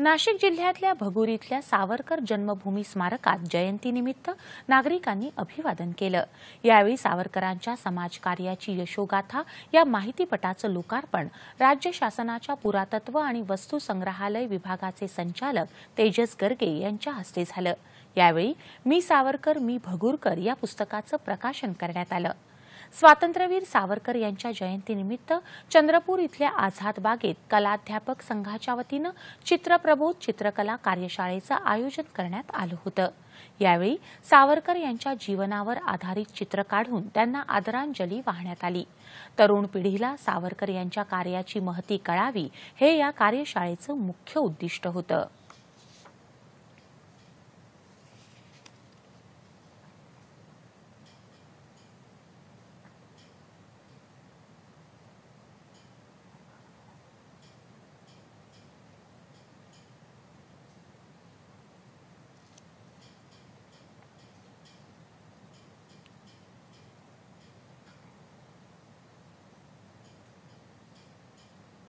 नाशिक जिल्ह्यातल्या भगूर इथल्या सावरकर जन्मभूमी स्मारकात जयंतीनिमित्त नागरिकांनी अभिवादन केलं यावेळी सावरकरांच्या समाजकार्याची यशोगाथा या माहितीपटाचं लोकार्पण राज्य शासनाच्या पुरातत्व आणि वस्तू संग्रहालय विभागाचे संचालक तेजस गर्गे यांच्या हस्ते झालं यावेळी मी सावरकर मी भगूरकर या पुस्तकाचं प्रकाशन करण्यात आलं स्वातंत्र्यवीर सावरकर यांच्या जयंतीनिमित्त चंद्रपूर इथल्या आझाद बागेत कलाध्यापक संघाच्या वतीनं चित्रप्रबोध चित्रकला कार्यशाळेचं आयोजन करण्यात आलं होतं यावेळी सावरकर यांच्या जीवनावर आधारित चित्र काढून त्यांना आदरांजली वाहण्यात आली तरुण पिढीला सावरकर यांच्या कार्याची महती कळावी हे या कार्यशाळेचं मुख्य उद्दिष्ट होतं